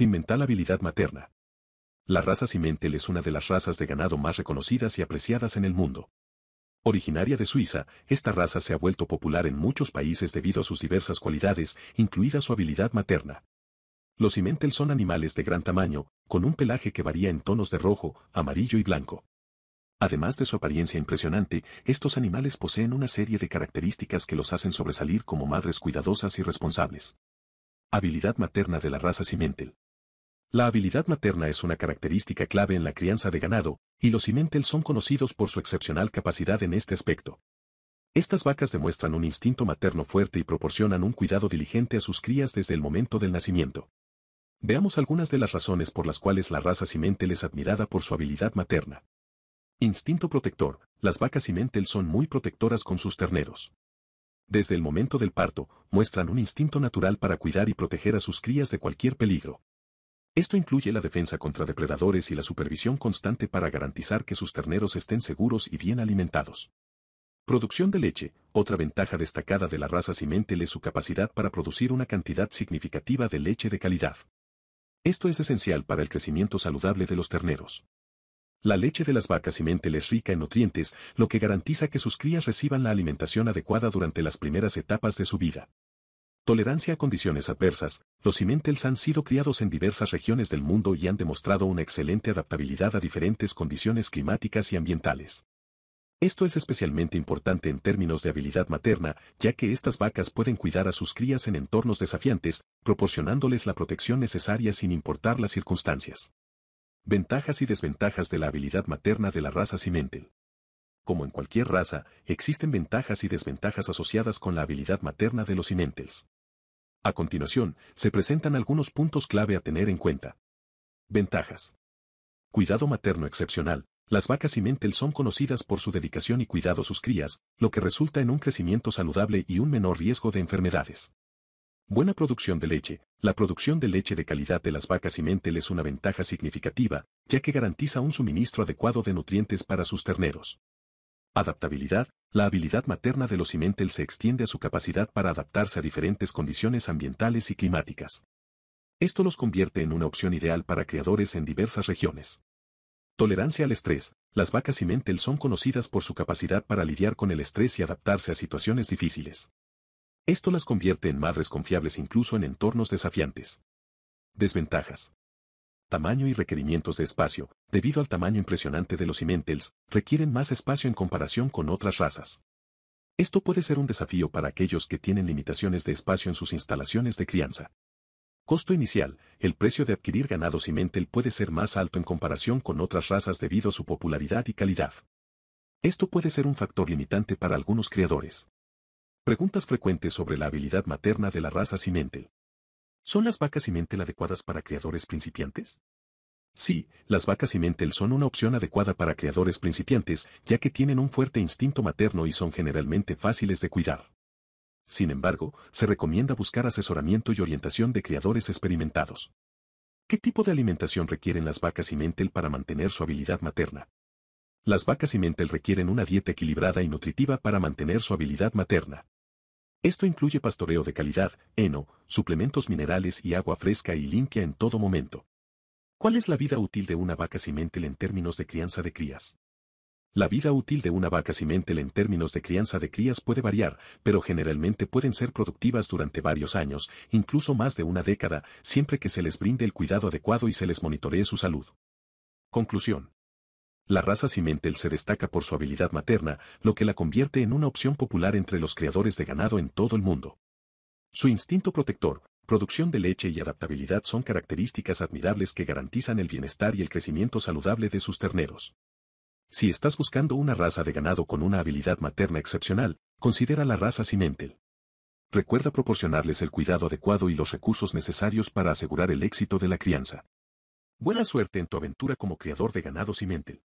mental habilidad materna. La raza Cimentel es una de las razas de ganado más reconocidas y apreciadas en el mundo. Originaria de Suiza, esta raza se ha vuelto popular en muchos países debido a sus diversas cualidades, incluida su habilidad materna. Los Cimentel son animales de gran tamaño, con un pelaje que varía en tonos de rojo, amarillo y blanco. Además de su apariencia impresionante, estos animales poseen una serie de características que los hacen sobresalir como madres cuidadosas y responsables. Habilidad materna de la raza cimentel. La habilidad materna es una característica clave en la crianza de ganado, y los cimentel son conocidos por su excepcional capacidad en este aspecto. Estas vacas demuestran un instinto materno fuerte y proporcionan un cuidado diligente a sus crías desde el momento del nacimiento. Veamos algunas de las razones por las cuales la raza cimentel es admirada por su habilidad materna. Instinto protector. Las vacas cimentel son muy protectoras con sus terneros. Desde el momento del parto, muestran un instinto natural para cuidar y proteger a sus crías de cualquier peligro. Esto incluye la defensa contra depredadores y la supervisión constante para garantizar que sus terneros estén seguros y bien alimentados. Producción de leche, otra ventaja destacada de la raza Cimentel es su capacidad para producir una cantidad significativa de leche de calidad. Esto es esencial para el crecimiento saludable de los terneros. La leche de las vacas Cimentel es rica en nutrientes, lo que garantiza que sus crías reciban la alimentación adecuada durante las primeras etapas de su vida. Tolerancia a condiciones adversas, los cimentels han sido criados en diversas regiones del mundo y han demostrado una excelente adaptabilidad a diferentes condiciones climáticas y ambientales. Esto es especialmente importante en términos de habilidad materna, ya que estas vacas pueden cuidar a sus crías en entornos desafiantes, proporcionándoles la protección necesaria sin importar las circunstancias. Ventajas y desventajas de la habilidad materna de la raza cimentel como en cualquier raza, existen ventajas y desventajas asociadas con la habilidad materna de los cimentels. A continuación, se presentan algunos puntos clave a tener en cuenta. Ventajas. Cuidado materno excepcional. Las vacas simentel son conocidas por su dedicación y cuidado a sus crías, lo que resulta en un crecimiento saludable y un menor riesgo de enfermedades. Buena producción de leche. La producción de leche de calidad de las vacas mentel es una ventaja significativa, ya que garantiza un suministro adecuado de nutrientes para sus terneros. Adaptabilidad. La habilidad materna de los Cimentel se extiende a su capacidad para adaptarse a diferentes condiciones ambientales y climáticas. Esto los convierte en una opción ideal para criadores en diversas regiones. Tolerancia al estrés. Las vacas Cimentel son conocidas por su capacidad para lidiar con el estrés y adaptarse a situaciones difíciles. Esto las convierte en madres confiables incluso en entornos desafiantes. Desventajas tamaño y requerimientos de espacio, debido al tamaño impresionante de los cimentels, requieren más espacio en comparación con otras razas. Esto puede ser un desafío para aquellos que tienen limitaciones de espacio en sus instalaciones de crianza. Costo inicial, el precio de adquirir ganado cimentel puede ser más alto en comparación con otras razas debido a su popularidad y calidad. Esto puede ser un factor limitante para algunos criadores. Preguntas frecuentes sobre la habilidad materna de la raza cimentel. ¿Son las vacas y mentel adecuadas para criadores principiantes? Sí, las vacas y mentel son una opción adecuada para criadores principiantes, ya que tienen un fuerte instinto materno y son generalmente fáciles de cuidar. Sin embargo, se recomienda buscar asesoramiento y orientación de criadores experimentados. ¿Qué tipo de alimentación requieren las vacas y mentel para mantener su habilidad materna? Las vacas y mentel requieren una dieta equilibrada y nutritiva para mantener su habilidad materna. Esto incluye pastoreo de calidad, heno, suplementos minerales y agua fresca y limpia en todo momento. ¿Cuál es la vida útil de una vaca cimentel en términos de crianza de crías? La vida útil de una vaca simentel en términos de crianza de crías puede variar, pero generalmente pueden ser productivas durante varios años, incluso más de una década, siempre que se les brinde el cuidado adecuado y se les monitoree su salud. Conclusión. La raza Cimentel se destaca por su habilidad materna, lo que la convierte en una opción popular entre los criadores de ganado en todo el mundo. Su instinto protector, producción de leche y adaptabilidad son características admirables que garantizan el bienestar y el crecimiento saludable de sus terneros. Si estás buscando una raza de ganado con una habilidad materna excepcional, considera la raza Cimentel. Recuerda proporcionarles el cuidado adecuado y los recursos necesarios para asegurar el éxito de la crianza. Buena suerte en tu aventura como criador de ganado Cimentel.